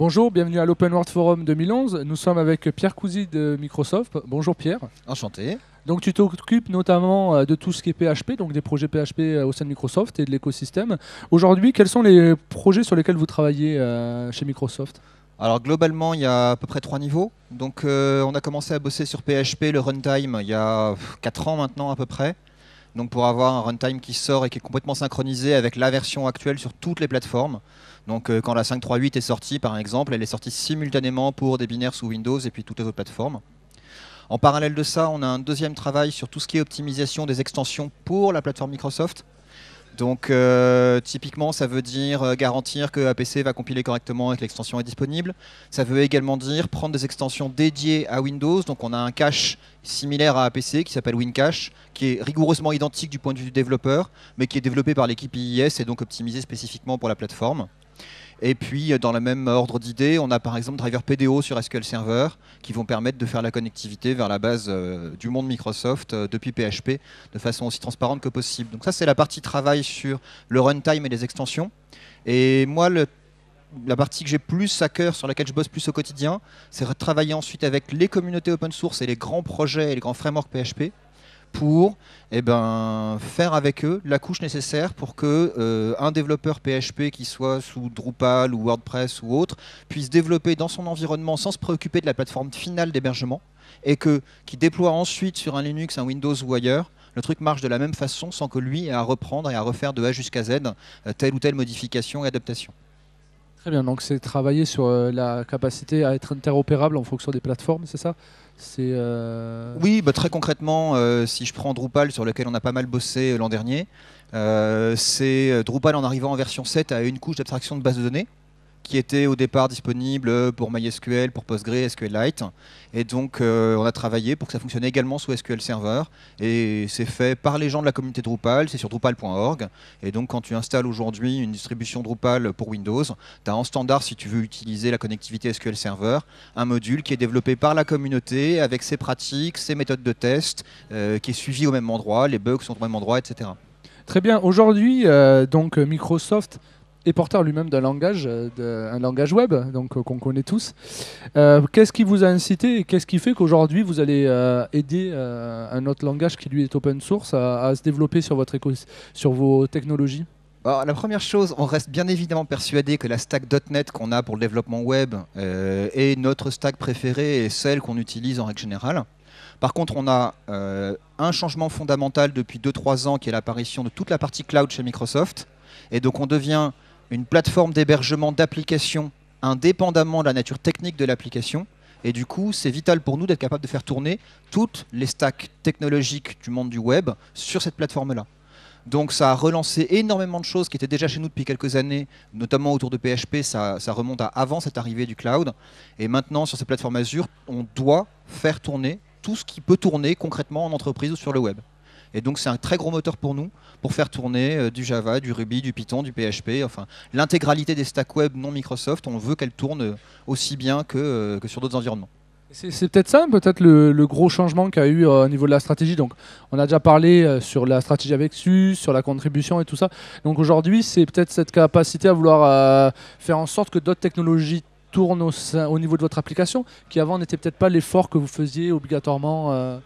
Bonjour, bienvenue à l'Open World Forum 2011. Nous sommes avec Pierre Cousy de Microsoft. Bonjour Pierre. Enchanté. Donc tu t'occupes notamment euh, de tout ce qui est PHP, donc des projets PHP euh, au sein de Microsoft et de l'écosystème. Aujourd'hui, quels sont les projets sur lesquels vous travaillez euh, chez Microsoft alors globalement, il y a à peu près trois niveaux. Donc on a commencé à bosser sur PHP, le runtime, il y a quatre ans maintenant à peu près donc pour avoir un runtime qui sort et qui est complètement synchronisé avec la version actuelle sur toutes les plateformes. Donc euh, quand la 5.3.8 est sortie par exemple, elle est sortie simultanément pour des binaires sous Windows et puis toutes les autres plateformes. En parallèle de ça, on a un deuxième travail sur tout ce qui est optimisation des extensions pour la plateforme Microsoft. Donc euh, typiquement, ça veut dire euh, garantir que APC va compiler correctement et que l'extension est disponible. Ça veut également dire prendre des extensions dédiées à Windows. Donc on a un cache similaire à APC qui s'appelle Wincache, qui est rigoureusement identique du point de vue du développeur, mais qui est développé par l'équipe IIS et donc optimisé spécifiquement pour la plateforme. Et puis, euh, dans le même ordre d'idées, on a par exemple driver PDO sur SQL Server qui vont permettre de faire la connectivité vers la base euh, du monde Microsoft euh, depuis PHP de façon aussi transparente que possible. Donc ça, c'est la partie travail sur le runtime et les extensions. Et moi, le la partie que j'ai plus à cœur, sur laquelle je bosse plus au quotidien, c'est de travailler ensuite avec les communautés open source et les grands projets et les grands frameworks PHP pour eh ben, faire avec eux la couche nécessaire pour que euh, un développeur PHP qui soit sous Drupal ou WordPress ou autre puisse développer dans son environnement sans se préoccuper de la plateforme finale d'hébergement et que qui déploie ensuite sur un Linux, un Windows ou ailleurs, le truc marche de la même façon sans que lui ait à reprendre et à refaire de A jusqu'à Z euh, telle ou telle modification et adaptation. Très bien, donc c'est travailler sur euh, la capacité à être interopérable en fonction des plateformes, c'est ça c'est euh, Oui, bah, très concrètement, euh, si je prends Drupal sur lequel on a pas mal bossé l'an dernier, c'est Drupal en arrivant en version 7 à une couche d'abstraction de base de données qui était au départ disponible pour MySQL, pour PostgreSQL SQLite. Et donc, euh, on a travaillé pour que ça fonctionne également sous SQL Server. Et c'est fait par les gens de la communauté Drupal, c'est sur drupal.org. Et donc, quand tu installes aujourd'hui une distribution Drupal pour Windows, tu as en standard, si tu veux utiliser la connectivité SQL Server, un module qui est développé par la communauté avec ses pratiques, ses méthodes de test, euh, qui est suivi au même endroit, les bugs sont au même endroit, etc. Très bien. Aujourd'hui, euh, donc Microsoft et porteur lui-même d'un langage, euh, dun langage web, donc euh, qu'on connaît tous. Euh, qu'est-ce qui vous a incité et qu'est-ce qui fait qu'aujourd'hui vous allez aider un autre langage qui lui est open source à, se développer sur votre sur vos technologies la première chose, on reste bien évidemment persuadé que la stack .NET qu'on a pour le développement web est notre stack préférée et celle qu'on utilise en règle générale. Par contre, on a un changement fondamental depuis 2-3 ans qui est l'apparition de toute la partie cloud chez Microsoft. Et donc on devient une plateforme d'hébergement d'applications indépendamment de la nature technique de l'application. Et du coup, c'est vital pour nous d'être capable de faire tourner toutes les stacks technologiques du monde du web sur cette plateforme-là. Donc ça a relancé énormément de choses qui étaient déjà chez nous depuis quelques années, notamment autour de PHP, ça, ça, remonte à avant cette arrivée du cloud. Et maintenant, sur ces plateformes Azure, on doit faire tourner tout ce qui peut tourner concrètement en entreprise ou sur le web. Et donc c'est un très gros moteur pour nous, pour faire tourner euh, du Java, du Ruby, du Python, du PHP, enfin l'intégralité des stacks web non Microsoft, on veut qu'elles tournent euh, aussi bien que, euh, que sur d'autres environnements. C'est peut-être ça, peut-être le, gros changement qu'il y a eu au niveau de la stratégie. Donc, on a déjà parlé sur la stratégie avec SUS, sur la contribution et tout ça. Donc, aujourd'hui, c'est peut-être cette capacité à vouloir faire en sorte que d'autres technologies tournent au, niveau de votre application, qui avant n'était peut-être pas l'effort que vous faisiez obligatoirement.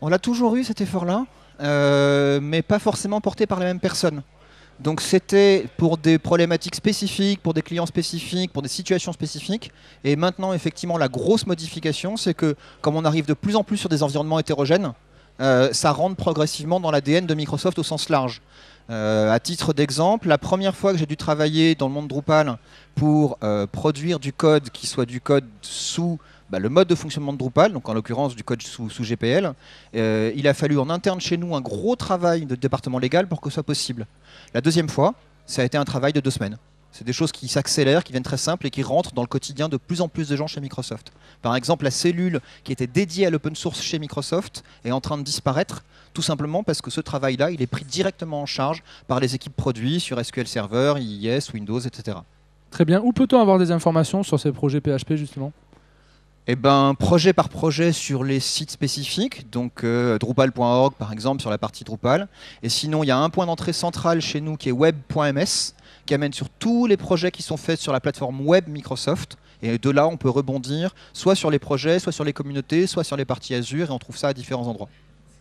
On l'a toujours eu cet effort-là, euh, mais pas forcément porté par les mêmes personnes. Donc c'était pour des problématiques spécifiques, pour des clients spécifiques, pour des situations spécifiques. Et maintenant, effectivement, la grosse modification, c'est que comme on arrive de plus en plus sur des environnements hétérogènes, euh, ça rentre progressivement dans l'ADN de Microsoft au sens large. A euh, à titre d'exemple, la première fois que j'ai dû travailler dans le monde Drupal pour produire du code qui soit du code sous bah, le mode de fonctionnement de Drupal, donc en l'occurrence du code sous, GPL, euh, il a fallu en interne chez nous un gros travail de département légal pour que ce soit possible. La deuxième fois, ça a été un travail de deux semaines. C'est des choses qui s'accélèrent, qui viennent très simples et qui rentrent dans le quotidien de plus en plus de gens chez Microsoft. Par exemple, la cellule qui était dédiée à l'open source chez Microsoft est en train de disparaître, tout simplement parce que ce travail-là, il est pris directement en charge par les équipes produits sur SQL Server, IIS, Windows, etc. Très bien. Où peut-on avoir des informations sur ces projets PHP, justement eh ben, projet par projet sur les sites spécifiques, donc euh, drupal.org par exemple sur la partie Drupal. Et sinon, il y a un point d'entrée central chez nous qui est web.ms, qui amène sur tous les projets qui sont faits sur la plateforme web Microsoft. Et de là, on peut rebondir soit sur les projets, soit sur les communautés, soit sur les parties Azure, et on trouve ça à différents endroits.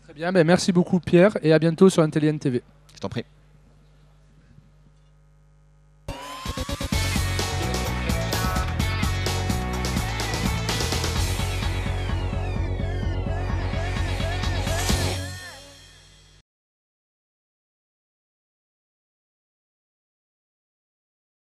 Très bien, ben, merci beaucoup Pierre, et à bientôt sur IntelliN TV. Je t'en prie.